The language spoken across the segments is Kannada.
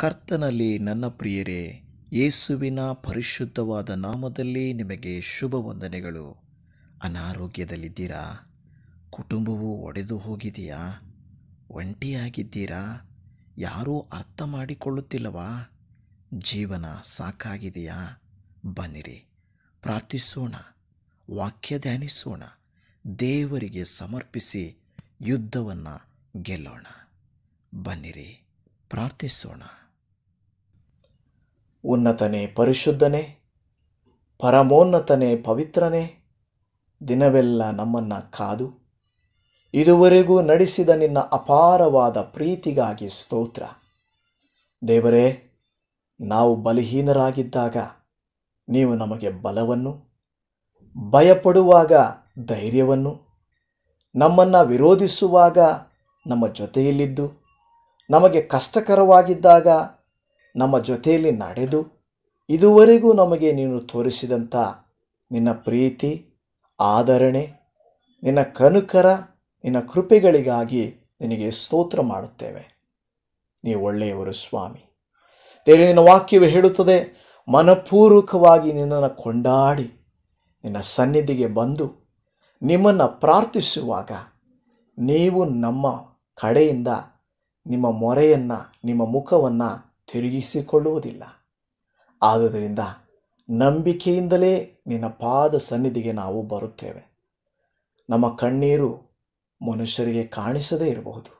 ಕರ್ತನಲ್ಲಿ ನನ್ನ ಪ್ರಿಯರೇ ಯೇಸುವಿನ ಪರಿಶುದ್ಧವಾದ ನಾಮದಲ್ಲಿ ನಿಮಗೆ ಶುಭ ವಂದನೆಗಳು ಅನಾರೋಗ್ಯದಲ್ಲಿದ್ದೀರಾ ಕುಟುಂಬವು ಒಡೆದು ಹೋಗಿದೆಯಾ ಒಂಟಿಯಾಗಿದ್ದೀರಾ ಯಾರೂ ಅರ್ಥ ಮಾಡಿಕೊಳ್ಳುತ್ತಿಲ್ಲವಾ ಜೀವನ ಸಾಕಾಗಿದೆಯಾ ಬನ್ನಿರಿ ಪ್ರಾರ್ಥಿಸೋಣ ವಾಕ್ಯ ಧ್ಯಾನಿಸೋಣ ದೇವರಿಗೆ ಸಮರ್ಪಿಸಿ ಯುದ್ಧವನ್ನು ಗೆಲ್ಲೋಣ ಬನ್ನಿರಿ ಪ್ರಾರ್ಥಿಸೋಣ ಉನ್ನತನೇ ಪರಿಶುದ್ಧನೇ ಪರಮೋನ್ನತನೇ ಪವಿತ್ರನೇ ದಿನವೆಲ್ಲ ನಮ್ಮನ್ನು ಕಾದು ಇದುವರೆಗೂ ನಡೆಸಿದ ನಿನ್ನ ಅಪಾರವಾದ ಪ್ರೀತಿಗಾಗಿ ಸ್ತೋತ್ರ ದೇವರೇ ನಾವು ಬಲಹೀನರಾಗಿದ್ದಾಗ ನೀವು ನಮಗೆ ಬಲವನ್ನು ಭಯಪಡುವಾಗ ಧೈರ್ಯವನ್ನು ನಮ್ಮನ್ನು ವಿರೋಧಿಸುವಾಗ ನಮ್ಮ ಜೊತೆಯಲ್ಲಿದ್ದು ನಮಗೆ ಕಷ್ಟಕರವಾಗಿದ್ದಾಗ ನಮ್ಮ ಜೊತೆಯಲ್ಲಿ ನಡೆದು ಇದುವರೆಗೂ ನಮಗೆ ನೀನು ತೋರಿಸಿದಂಥ ನಿನ್ನ ಪ್ರೀತಿ ಆದರಣೆ ನಿನ್ನ ಕನುಕರ ನಿನ್ನ ಕೃಪೆಗಳಿಗಾಗಿ ನಿನಗೆ ಸ್ತೋತ್ರ ಮಾಡುತ್ತೇವೆ ನೀವು ಒಳ್ಳೆಯವರು ಸ್ವಾಮಿ ದೇವರು ನಿನ್ನ ವಾಕ್ಯವೇ ಹೇಳುತ್ತದೆ ಮನಪೂರ್ವಕವಾಗಿ ನಿನ್ನನ್ನು ಕೊಂಡಾಡಿ ನಿನ್ನ ಸನ್ನಿಧಿಗೆ ಬಂದು ನಿಮ್ಮನ್ನು ಪ್ರಾರ್ಥಿಸುವಾಗ ನೀವು ನಮ್ಮ ಕಡೆಯಿಂದ ನಿಮ್ಮ ಮೊರೆಯನ್ನು ನಿಮ್ಮ ಮುಖವನ್ನು ತಿರುಗಿಸಿಕೊಳ್ಳುವುದಿಲ್ಲ ಆದುದರಿಂದ ನಂಬಿಕೆಯಿಂದಲೇ ನಿನ್ನ ಪಾದ ಸನ್ನಿಧಿಗೆ ನಾವು ಬರುತ್ತೇವೆ ನಮ್ಮ ಕಣ್ಣೀರು ಮನುಷ್ಯರಿಗೆ ಕಾಣಿಸದೇ ಇರಬಹುದು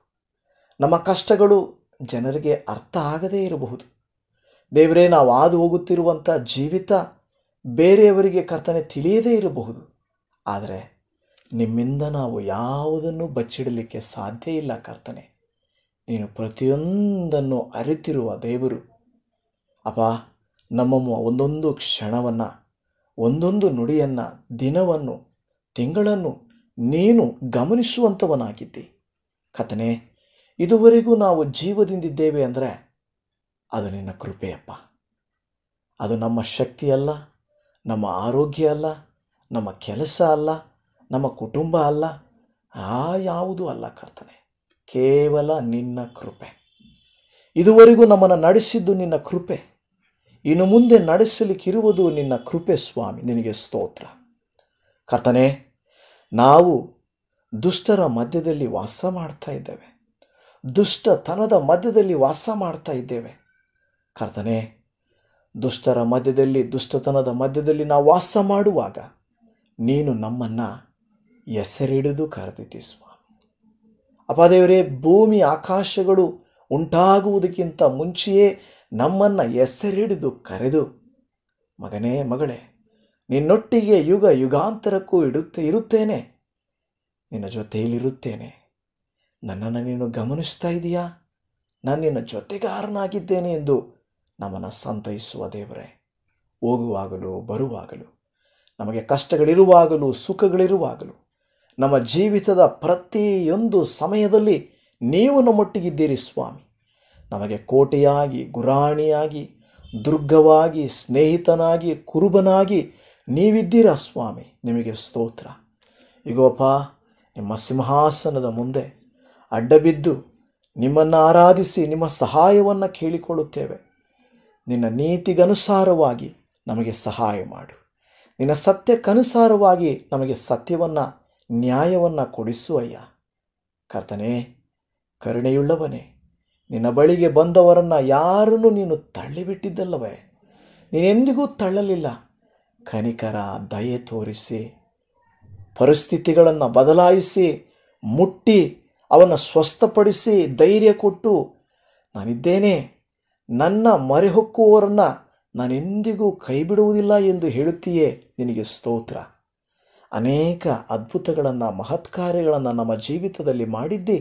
ನಮ್ಮ ಕಷ್ಟಗಳು ಜನರಿಗೆ ಅರ್ಥ ಆಗದೇ ಇರಬಹುದು ದೇವರೇ ನಾವು ಹಾದು ಹೋಗುತ್ತಿರುವಂಥ ಜೀವಿತ ಬೇರೆಯವರಿಗೆ ಕರ್ತನೆ ತಿಳಿಯದೇ ಇರಬಹುದು ಆದರೆ ನಿಮ್ಮಿಂದ ನಾವು ಯಾವುದನ್ನು ಬಚ್ಚಿಡಲಿಕ್ಕೆ ಸಾಧ್ಯ ಇಲ್ಲ ಕರ್ತನೆ ನೀನು ಪ್ರತಿಯೊಂದನ್ನು ಅರಿತಿರುವ ದೇವರು ಅಪ್ಪ ನಮ್ಮ ಒಂದೊಂದು ಕ್ಷಣವನ್ನು ಒಂದೊಂದು ನುಡಿಯನ್ನು ದಿನವನ್ನು ತಿಂಗಳನ್ನು ನೀನು ಗಮನಿಸುವಂಥವನಾಗಿದ್ದಿ ಕಥನೆ ಇದುವರೆಗೂ ನಾವು ಜೀವದಿಂದಿದ್ದೇವೆ ಅಂದರೆ ಅದು ನಿನ್ನ ಕೃಪೆಯಪ್ಪ ಅದು ನಮ್ಮ ಶಕ್ತಿಯಲ್ಲ ನಮ್ಮ ಆರೋಗ್ಯ ಅಲ್ಲ ನಮ್ಮ ಕೆಲಸ ಅಲ್ಲ ನಮ್ಮ ಕುಟುಂಬ ಅಲ್ಲ ಆ ಯಾವುದೂ ಅಲ್ಲ ಕರ್ತನೆ ಕೇವಲ ನಿನ್ನ ಕೃಪೆ ಇದುವರೆಗೂ ನಮ್ಮನ್ನು ನಡೆಸಿದ್ದು ನಿನ್ನ ಕೃಪೆ ಇನ್ನು ಮುಂದೆ ನಡೆಸಲಿಕ್ಕಿರುವುದು ನಿನ್ನ ಕೃಪೆ ಸ್ವಾಮಿ ನಿನಗೆ ಸ್ತೋತ್ರ ಕರ್ತನೆ ನಾವು ದುಷ್ಟರ ಮಧ್ಯದಲ್ಲಿ ವಾಸ ಮಾಡ್ತಾ ಇದ್ದೇವೆ ದುಷ್ಟತನದ ಮಧ್ಯದಲ್ಲಿ ವಾಸ ಮಾಡ್ತಾ ಇದ್ದೇವೆ ಕರ್ತನೆ ದುಷ್ಟರ ಮಧ್ಯದಲ್ಲಿ ದುಷ್ಟತನದ ಮಧ್ಯದಲ್ಲಿ ನಾವು ವಾಸ ಮಾಡುವಾಗ ನೀನು ನಮ್ಮನ್ನು ಹೆಸರಿಡಿದು ಕರೆದಿದ್ದಿ ಸ್ವಾಮಿ ಅಪದೇವರೇ ಭೂಮಿ ಆಕಾಶಗಳು ಉಂಟಾಗುವುದಕ್ಕಿಂತ ಮುಂಚೆಯೇ ನಮ್ಮನ್ನು ಹೆಸರಿಡಿದು ಕರೆದು ಮಗನೇ ಮಗಳೇ ನಿನ್ನೊಟ್ಟಿಗೆ ಯುಗ ಯುಗಾಂತರಕ್ಕೂ ಇಡುತ್ತೆ ಇರುತ್ತೇನೆ ನಿನ್ನ ಜೊತೆಯಲ್ಲಿರುತ್ತೇನೆ ನನ್ನನ್ನು ನೀನು ಗಮನಿಸ್ತಾ ಇದೆಯಾ ನಾನು ನಿನ್ನ ಜೊತೆಗಾರನಾಗಿದ್ದೇನೆ ಎಂದು ನಮ್ಮನ್ನು ಸಂತೈಸುವ ದೇವರೇ ಹೋಗುವಾಗಲೂ ಬರುವಾಗಲೂ ನಮಗೆ ಕಷ್ಟಗಳಿರುವಾಗಲೂ ಸುಖಗಳಿರುವಾಗಲೂ ನಮ್ಮ ಜೀವಿತದ ಪ್ರತಿಯೊಂದು ಸಮಯದಲ್ಲಿ ನೀವು ನಮ್ಮೊಟ್ಟಿಗಿದ್ದೀರಿ ಸ್ವಾಮಿ ನಮಗೆ ಕೋಟೆಯಾಗಿ ಗುರಾಣಿಯಾಗಿ ದುರ್ಗವಾಗಿ ಸ್ನೇಹಿತನಾಗಿ ಕುರುಬನಾಗಿ ನೀವಿದ್ದೀರಾ ಸ್ವಾಮಿ ನಿಮಗೆ ಸ್ತೋತ್ರ ಈಗೋಪ ನಿಮ್ಮ ಸಿಂಹಾಸನದ ಮುಂದೆ ಅಡ್ಡಬಿದ್ದು ನಿಮ್ಮನ್ನು ಆರಾಧಿಸಿ ನಿಮ್ಮ ಸಹಾಯವನ್ನು ಕೇಳಿಕೊಳ್ಳುತ್ತೇವೆ ನಿನ್ನ ನೀತಿಗನುಸಾರವಾಗಿ ನಮಗೆ ಸಹಾಯ ಮಾಡು ನಿನ್ನ ಸತ್ಯಕ್ಕನುಸಾರವಾಗಿ ನಮಗೆ ಸತ್ಯವನ್ನು ನ್ಯಾಯವನ್ನು ಅಯ್ಯ ಕರ್ತನೇ ಕರುಣೆಯುಳ್ಳವನೇ ನಿನ್ನ ಬಳಿಗೆ ಬಂದವರನ್ನು ಯಾರನ್ನು ನೀನು ತಳ್ಳಿಬಿಟ್ಟಿದ್ದಲ್ಲವೇ ನೀನೆಂದಿಗೂ ತಳ್ಳಲಿಲ್ಲ ಕನಿಕರ ದಯೆ ತೋರಿಸಿ ಪರಿಸ್ಥಿತಿಗಳನ್ನು ಬದಲಾಯಿಸಿ ಮುಟ್ಟಿ ಅವನ ಸ್ವಸ್ಥಪಡಿಸಿ ಧೈರ್ಯ ಕೊಟ್ಟು ನಾನಿದ್ದೇನೆ ನನ್ನ ಮರೆಹೊಕ್ಕುವವರನ್ನು ನಾನೆಂದಿಗೂ ಕೈ ಬಿಡುವುದಿಲ್ಲ ಎಂದು ಹೇಳುತ್ತೀಯೇ ನಿನಗೆ ಸ್ತೋತ್ರ ಅನೇಕ ಅದ್ಭುತಗಳನ್ನು ಮಹತ್ಕಾರ್ಯಗಳನ್ನು ನಮ್ಮ ಜೀವಿತದಲ್ಲಿ ಮಾಡಿದ್ದಿ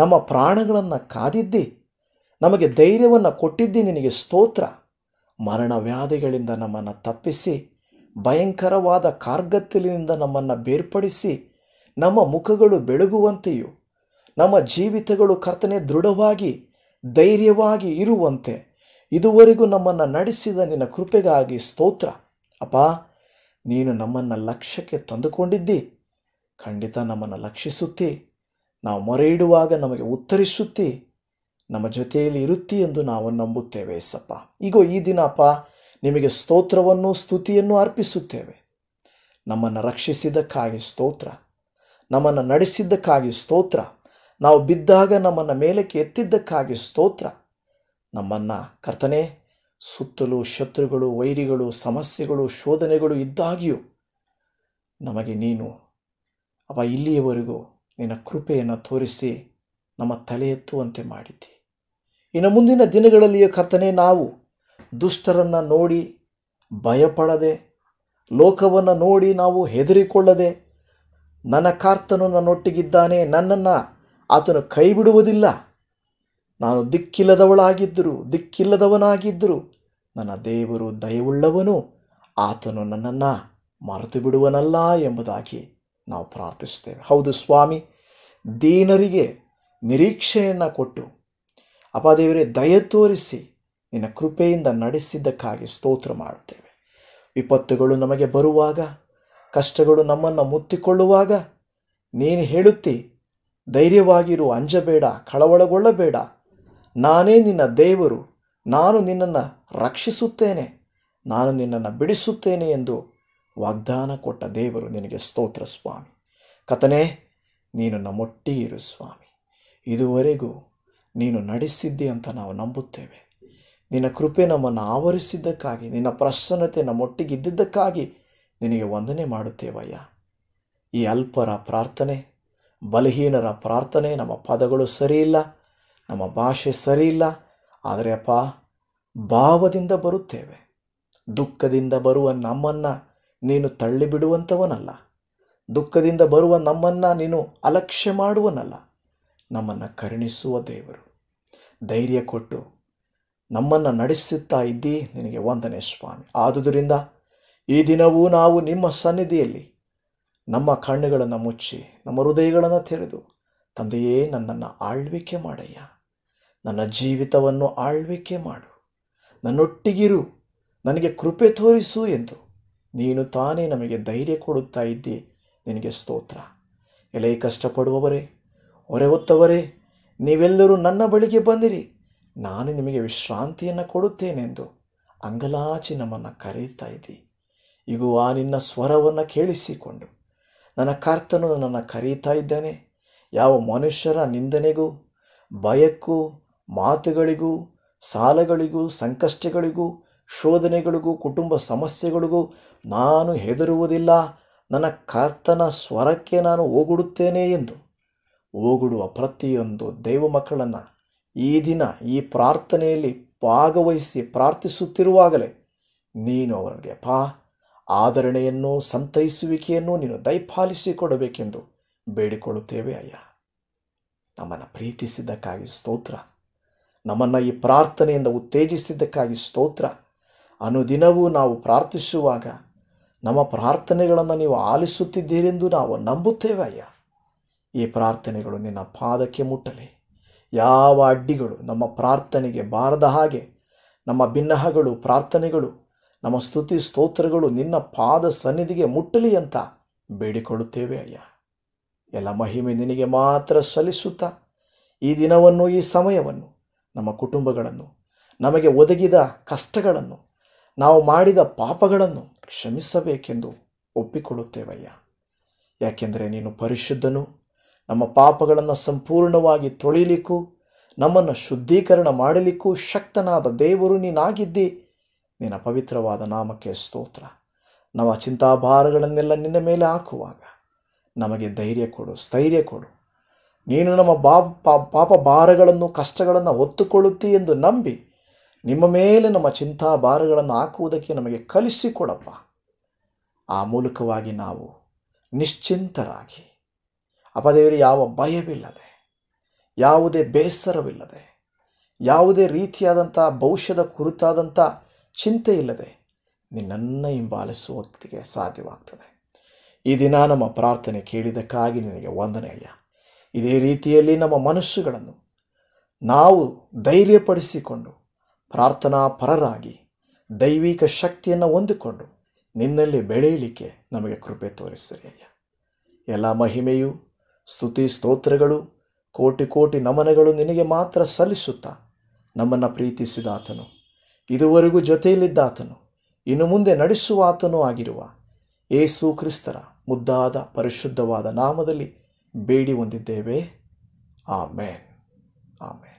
ನಮ್ಮ ಪ್ರಾಣಗಳನ್ನು ಕಾದಿದ್ದಿ ನಮಗೆ ಧೈರ್ಯವನ್ನು ಕೊಟ್ಟಿದ್ದಿ ನಿನಗೆ ಸ್ತೋತ್ರ ಮರಣ ವ್ಯಾಧಿಗಳಿಂದ ನಮ್ಮನ್ನು ತಪ್ಪಿಸಿ ಭಯಂಕರವಾದ ಕಾರ್ಗತ್ತಲಿನಿಂದ ನಮ್ಮನ್ನು ಬೇರ್ಪಡಿಸಿ ನಮ್ಮ ಮುಖಗಳು ಬೆಳಗುವಂತೆಯೂ ನಮ್ಮ ಜೀವಿತಗಳು ಕರ್ತನೆ ದೃಢವಾಗಿ ಧೈರ್ಯವಾಗಿ ಇರುವಂತೆ ಇದುವರೆಗೂ ನಮ್ಮನ್ನು ನಡೆಸಿದ ನಿನ್ನ ಕೃಪೆಗಾಗಿ ಸ್ತೋತ್ರ ಅಪ್ಪ ನೀನು ನಮ್ಮನ್ನು ಲಕ್ಷ್ಯಕ್ಕೆ ತಂದುಕೊಂಡಿದ್ದಿ ಖಂಡಿತ ನಮ್ಮನ್ನು ಲಕ್ಷಿಸುತ್ತಿ ನಾವು ಮೊರೆ ಇಡುವಾಗ ನಮಗೆ ಉತ್ತರಿಸುತ್ತಿ ನಮ್ಮ ಜೊತೆಯಲ್ಲಿ ಇರುತ್ತಿ ಎಂದು ನಾವು ನಂಬುತ್ತೇವೆ ಸಪ್ಪ ಈಗ ಈ ದಿನ ಅಪ್ಪ ನಿಮಗೆ ಸ್ತೋತ್ರವನ್ನು ಸ್ತುತಿಯನ್ನು ಅರ್ಪಿಸುತ್ತೇವೆ ನಮ್ಮನ್ನು ರಕ್ಷಿಸಿದ್ದಕ್ಕಾಗಿ ಸ್ತೋತ್ರ ನಮ್ಮನ್ನು ನಡೆಸಿದ್ದಕ್ಕಾಗಿ ಸ್ತೋತ್ರ ನಾವು ಬಿದ್ದಾಗ ನಮ್ಮನ್ನು ಮೇಲಕ್ಕೆ ಎತ್ತಿದ್ದಕ್ಕಾಗಿ ಸ್ತೋತ್ರ ನಮ್ಮನ್ನು ಕರ್ತನೆ ಸುತ್ತಲೂ ಶತ್ರುಗಳು ವೈರಿಗಳು ಸಮಸ್ಯೆಗಳು ಶೋಧನೆಗಳು ಇದ್ದಾಗಿಯೂ ನಮಗೆ ನೀನು ಅವ ಇಲ್ಲಿಯವರೆಗೂ ನಿನ್ನ ಕೃಪೆಯನ್ನು ತೋರಿಸಿ ನಮ್ಮ ತಲೆ ಎತ್ತುವಂತೆ ಮಾಡಿದ್ದಿ ಇನ್ನು ಮುಂದಿನ ದಿನಗಳಲ್ಲಿಯ ಕರ್ತನೆ ನಾವು ದುಷ್ಟರನ್ನು ನೋಡಿ ಭಯಪಡದೆ ಲೋಕವನ್ನು ನೋಡಿ ನಾವು ಹೆದರಿಕೊಳ್ಳದೆ ನನ್ನ ಕಾರ್ತನನ್ನು ನನ್ನೊಟ್ಟಿಗಿದ್ದಾನೆ ನನ್ನನ್ನು ಆತನು ಕೈ ಬಿಡುವುದಿಲ್ಲ ನಾನು ದಿಕ್ಕಿಲ್ಲದವಳಾಗಿದ್ದರೂ ದಿಕ್ಕಿಲ್ಲದವನಾಗಿದ್ದರೂ ನನ್ನ ದೇವರು ದಯವುಳ್ಳವನು ಆತನು ನನ್ನನ್ನು ಮರೆತು ಬಿಡುವನಲ್ಲ ಎಂಬುದಾಗಿ ನಾವು ಪ್ರಾರ್ಥಿಸುತ್ತೇವೆ ಹೌದು ಸ್ವಾಮಿ ದೀನರಿಗೆ ನಿರೀಕ್ಷೆಯನ್ನು ಕೊಟ್ಟು ಅಪಾದೇವರೇ ದಯ ತೋರಿಸಿ ನಿನ್ನ ಕೃಪೆಯಿಂದ ನಡೆಸಿದ್ದಕ್ಕಾಗಿ ಸ್ತೋತ್ರ ಮಾಡುತ್ತೇವೆ ವಿಪತ್ತುಗಳು ನಮಗೆ ಬರುವಾಗ ಕಷ್ಟಗಳು ನಮ್ಮನ್ನು ಮುತ್ತಿಕೊಳ್ಳುವಾಗ ನೀನು ಹೇಳುತ್ತಿ ಧೈರ್ಯವಾಗಿರು ಅಂಜಬೇಡ ಕಳವಳಗೊಳ್ಳಬೇಡ ನಾನೇ ನಿನ್ನ ದೇವರು ನಾನು ನಿನ್ನನ್ನು ರಕ್ಷಿಸುತ್ತೇನೆ ನಾನು ನಿನ್ನನ್ನು ಬಿಡಿಸುತ್ತೇನೆ ಎಂದು ವಾಗ್ದಾನ ಕೊಟ್ಟ ದೇವರು ನಿನಗೆ ಸ್ತೋತ್ರ ಸ್ವಾಮಿ ಕಥನೇ ನೀನು ನಮ್ಮೊಟ್ಟಿಗಿರು ಇರು ಸ್ವಾಮಿ ಇದುವರೆಗೂ ನೀನು ನಡೆಸಿದ್ದಿ ಅಂತ ನಾವು ನಂಬುತ್ತೇವೆ ನಿನ್ನ ಕೃಪೆ ನಮ್ಮನ್ನು ಆವರಿಸಿದ್ದಕ್ಕಾಗಿ ನಿನ್ನ ಪ್ರಸನ್ನತೆ ನಮ್ಮೊಟ್ಟಿಗಿದ್ದಿದ್ದಕ್ಕಾಗಿ ನಿನಗೆ ವಂದನೆ ಮಾಡುತ್ತೇವಯ್ಯ ಈ ಅಲ್ಪರ ಪ್ರಾರ್ಥನೆ ಬಲಹೀನರ ಪ್ರಾರ್ಥನೆ ನಮ್ಮ ಪದಗಳು ಸರಿಯಿಲ್ಲ ನಮ್ಮ ಭಾಷೆ ಸರಿಯಿಲ್ಲ ಆದರೆ ಅಪ್ಪ ಭಾವದಿಂದ ಬರುತ್ತೇವೆ ದುಃಖದಿಂದ ಬರುವ ನಮ್ಮನ್ನು ನೀನು ತಳ್ಳಿಬಿಡುವಂಥವನಲ್ಲ ದುಃಖದಿಂದ ಬರುವ ನಮ್ಮನ್ನು ನೀನು ಅಲಕ್ಷ್ಯ ಮಾಡುವನಲ್ಲ ನಮ್ಮನ್ನು ಕರುಣಿಸುವ ದೇವರು ಧೈರ್ಯ ಕೊಟ್ಟು ನಮ್ಮನ್ನು ನಡೆಸುತ್ತಾ ಇದ್ದೀ ನಿನಗೆ ವಂದನೆ ಸ್ವಾಮಿ ಆದುದರಿಂದ ಈ ದಿನವೂ ನಾವು ನಿಮ್ಮ ಸನ್ನಿಧಿಯಲ್ಲಿ ನಮ್ಮ ಕಣ್ಣುಗಳನ್ನು ಮುಚ್ಚಿ ನಮ್ಮ ಹೃದಯಗಳನ್ನು ತೆರೆದು ತಂದೆಯೇ ನನ್ನನ್ನು ಆಳ್ವಿಕೆ ಮಾಡಯ್ಯ ನನ್ನ ಜೀವಿತವನ್ನು ಆಳ್ವಿಕೆ ಮಾಡು ನನ್ನೊಟ್ಟಿಗಿರು ನನಗೆ ಕೃಪೆ ತೋರಿಸು ಎಂದು ನೀನು ತಾನೇ ನಮಗೆ ಧೈರ್ಯ ಕೊಡುತ್ತಾ ಇದ್ದಿ ನಿನಗೆ ಸ್ತೋತ್ರ ಎಲೆ ಕಷ್ಟಪಡುವವರೇ ಹೊರೆ ಹೊತ್ತವರೇ ನೀವೆಲ್ಲರೂ ನನ್ನ ಬಳಿಗೆ ಬಂದಿರಿ ನಾನು ನಿಮಗೆ ವಿಶ್ರಾಂತಿಯನ್ನು ಕೊಡುತ್ತೇನೆಂದು ಅಂಗಲಾಚಿ ನಮ್ಮನ್ನು ಕರೀತಾ ಇದ್ದಿ ಇಗೂ ಆ ನಿನ್ನ ಸ್ವರವನ್ನು ಕೇಳಿಸಿಕೊಂಡು ನನ್ನ ಕರ್ತನು ನನ್ನನ್ನು ಕರೀತಾ ಇದ್ದಾನೆ ಯಾವ ಮನುಷ್ಯರ ನಿಂದನೆಗೂ ಭಯಕ್ಕೂ ಮಾತುಗಳಿಗೂ ಸಾಲಗಳಿಗೂ ಸಂಕಷ್ಟಗಳಿಗೂ ಶೋಧನೆಗಳಿಗೂ ಕುಟುಂಬ ಸಮಸ್ಯೆಗಳಿಗೂ ನಾನು ಹೆದರುವುದಿಲ್ಲ ನನ್ನ ಕರ್ತನ ಸ್ವರಕ್ಕೆ ನಾನು ಓಗುಡುತ್ತೇನೆ ಎಂದು ಓಗುಡುವ ಪ್ರತಿಯೊಂದು ದೈವ ಮಕ್ಕಳನ್ನು ಈ ದಿನ ಈ ಪ್ರಾರ್ಥನೆಯಲ್ಲಿ ಭಾಗವಹಿಸಿ ಪ್ರಾರ್ಥಿಸುತ್ತಿರುವಾಗಲೇ ನೀನು ಅವರಿಗೆ ಪಾ ಆದರಣೆಯನ್ನು ಸಂತೈಸುವಿಕೆಯನ್ನು ನೀನು ದಯಪಾಲಿಸಿಕೊಡಬೇಕೆಂದು ಬೇಡಿಕೊಳ್ಳುತ್ತೇವೆ ಅಯ್ಯ ನಮ್ಮನ್ನು ಪ್ರೀತಿಸಿದ್ದಕ್ಕಾಗಿ ಸ್ತೋತ್ರ ನಮ್ಮನ್ನು ಈ ಪ್ರಾರ್ಥನೆಯಿಂದ ಉತ್ತೇಜಿಸಿದ್ದಕ್ಕಾಗಿ ಸ್ತೋತ್ರ ಅನುದಿನವೂ ನಾವು ಪ್ರಾರ್ಥಿಸುವಾಗ ನಮ್ಮ ಪ್ರಾರ್ಥನೆಗಳನ್ನು ನೀವು ಆಲಿಸುತ್ತಿದ್ದೀರೆಂದು ನಾವು ನಂಬುತ್ತೇವೆ ಅಯ್ಯ ಈ ಪ್ರಾರ್ಥನೆಗಳು ನಿನ್ನ ಪಾದಕ್ಕೆ ಮುಟ್ಟಲಿ ಯಾವ ಅಡ್ಡಿಗಳು ನಮ್ಮ ಪ್ರಾರ್ಥನೆಗೆ ಬಾರದ ಹಾಗೆ ನಮ್ಮ ಭಿನ್ನಹಗಳು ಪ್ರಾರ್ಥನೆಗಳು ನಮ್ಮ ಸ್ತುತಿ ಸ್ತೋತ್ರಗಳು ನಿನ್ನ ಪಾದ ಸನ್ನಿಧಿಗೆ ಮುಟ್ಟಲಿ ಅಂತ ಬೇಡಿಕೊಳ್ಳುತ್ತೇವೆ ಅಯ್ಯ ಎಲ್ಲ ಮಹಿಮೆ ನಿನಗೆ ಮಾತ್ರ ಸಲ್ಲಿಸುತ್ತಾ ಈ ದಿನವನ್ನು ಈ ಸಮಯವನ್ನು ನಮ್ಮ ಕುಟುಂಬಗಳನ್ನು ನಮಗೆ ಒದಗಿದ ಕಷ್ಟಗಳನ್ನು ನಾವು ಮಾಡಿದ ಪಾಪಗಳನ್ನು ಕ್ಷಮಿಸಬೇಕೆಂದು ಒಪ್ಪಿಕೊಳ್ಳುತ್ತೇವಯ್ಯ ಯಾಕೆಂದರೆ ನೀನು ಪರಿಶುದ್ಧನು ನಮ್ಮ ಪಾಪಗಳನ್ನು ಸಂಪೂರ್ಣವಾಗಿ ತೊಳಿಲಿಕ್ಕೂ ನಮ್ಮನ್ನು ಶುದ್ಧೀಕರಣ ಮಾಡಲಿಕ್ಕೂ ಶಕ್ತನಾದ ದೇವರು ನೀನಾಗಿದ್ದಿ ನಿನ್ನ ಪವಿತ್ರವಾದ ನಾಮಕ್ಕೆ ಸ್ತೋತ್ರ ನಮ್ಮ ಚಿಂತಾಭಾರಗಳನ್ನೆಲ್ಲ ನಿನ್ನ ಮೇಲೆ ಹಾಕುವಾಗ ನಮಗೆ ಧೈರ್ಯ ಕೊಡು ಸ್ಥೈರ್ಯ ಕೊಡು ನೀನು ನಮ್ಮ ಬಾ ಪಾಪ ಭಾರಗಳನ್ನು ಕಷ್ಟಗಳನ್ನು ಒತ್ತುಕೊಳ್ಳುತ್ತಿ ಎಂದು ನಂಬಿ ನಿಮ್ಮ ಮೇಲೆ ನಮ್ಮ ಚಿಂತಾ ಭಾರಗಳನ್ನು ಹಾಕುವುದಕ್ಕೆ ನಮಗೆ ಕಲಿಸಿಕೊಡಪ್ಪ ಆ ಮೂಲಕವಾಗಿ ನಾವು ನಿಶ್ಚಿಂತರಾಗಿ ಅಪದೇವರಿ ಯಾವ ಭಯವಿಲ್ಲದೆ ಯಾವುದೇ ಬೇಸರವಿಲ್ಲದೆ ಯಾವುದೇ ರೀತಿಯಾದಂಥ ಭವಿಷ್ಯದ ಕುರಿತಾದಂಥ ಚಿಂತೆ ಇಲ್ಲದೆ ನಿನ್ನನ್ನು ಹಿಂಬಾಲಿಸುವ ಸಾಧ್ಯವಾಗ್ತದೆ ಈ ದಿನ ನಮ್ಮ ಪ್ರಾರ್ಥನೆ ಕೇಳಿದಕ್ಕಾಗಿ ನಿನಗೆ ಅಯ್ಯ ಇದೇ ರೀತಿಯಲ್ಲಿ ನಮ್ಮ ಮನಸ್ಸುಗಳನ್ನು ನಾವು ಧೈರ್ಯಪಡಿಸಿಕೊಂಡು ಪ್ರಾರ್ಥನಾ ಪರರಾಗಿ ದೈವಿಕ ಶಕ್ತಿಯನ್ನು ಹೊಂದಿಕೊಂಡು ನಿನ್ನಲ್ಲಿ ಬೆಳೆಯಲಿಕ್ಕೆ ನಮಗೆ ಕೃಪೆ ತೋರಿಸಿರಿ ಅಯ್ಯ ಎಲ್ಲ ಮಹಿಮೆಯು ಸ್ತುತಿ ಸ್ತೋತ್ರಗಳು ಕೋಟಿ ಕೋಟಿ ನಮನಗಳು ನಿನಗೆ ಮಾತ್ರ ಸಲ್ಲಿಸುತ್ತಾ ನಮ್ಮನ್ನು ಪ್ರೀತಿಸಿದ ಆತನು ಇದುವರೆಗೂ ಜೊತೆಯಲ್ಲಿದ್ದಾತನು ಇನ್ನು ಮುಂದೆ ನಡೆಸುವ ಆತನೂ ಆಗಿರುವ ಏಸು ಕ್ರಿಸ್ತರ ಮುದ್ದಾದ ಪರಿಶುದ್ಧವಾದ ನಾಮದಲ್ಲಿ ಬೇಡಿ ಹೊಂದಿದ್ದೇವೆ ಆಮೇನ್ ಆಮೇನ್